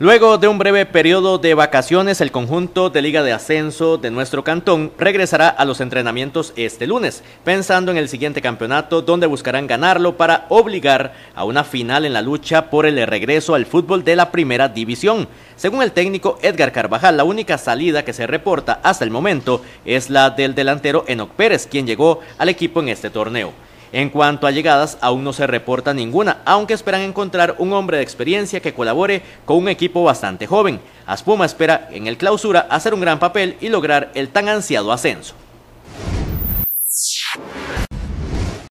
Luego de un breve periodo de vacaciones, el conjunto de Liga de Ascenso de nuestro cantón regresará a los entrenamientos este lunes, pensando en el siguiente campeonato donde buscarán ganarlo para obligar a una final en la lucha por el regreso al fútbol de la primera división. Según el técnico Edgar Carvajal, la única salida que se reporta hasta el momento es la del delantero Enoc Pérez, quien llegó al equipo en este torneo. En cuanto a llegadas, aún no se reporta ninguna, aunque esperan encontrar un hombre de experiencia que colabore con un equipo bastante joven. Aspuma espera en el clausura hacer un gran papel y lograr el tan ansiado ascenso.